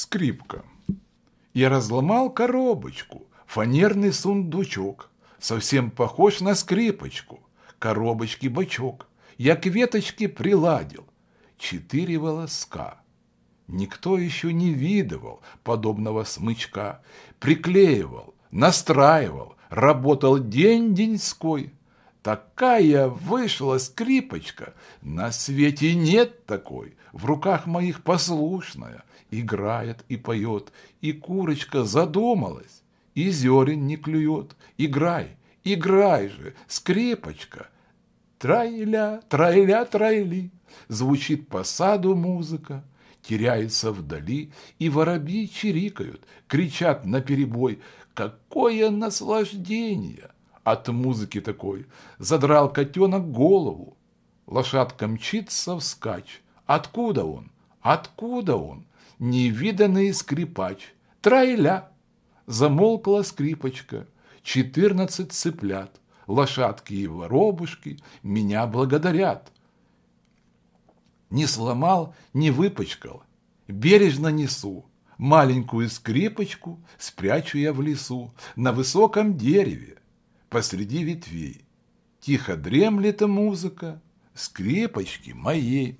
скрипка. Я разломал коробочку, фанерный сундучок, совсем похож на скрипочку, коробочки бочок. Я к веточке приладил четыре волоска. Никто еще не видывал подобного смычка. Приклеивал, настраивал, работал день-деньской – Такая вышла скрипочка, на свете нет такой, в руках моих послушная, играет и поет, и курочка задумалась, и зерен не клюет, играй, играй же, скрипочка. Трайля, трайля, трайли, звучит по саду музыка, теряется вдали, и воробьи чирикают, кричат на перебой. какое наслаждение! от музыки такой. Задрал котенок голову. Лошадка мчится вскачь. Откуда он? Откуда он? Невиданный скрипач. Трайля. Замолкла скрипочка. Четырнадцать цыплят. Лошадки и воробушки меня благодарят. Не сломал, не выпачкал. Бережно несу. Маленькую скрипочку спрячу я в лесу, на высоком дереве посреди ветвей. Тихо дремлет музыка скрепочки моей.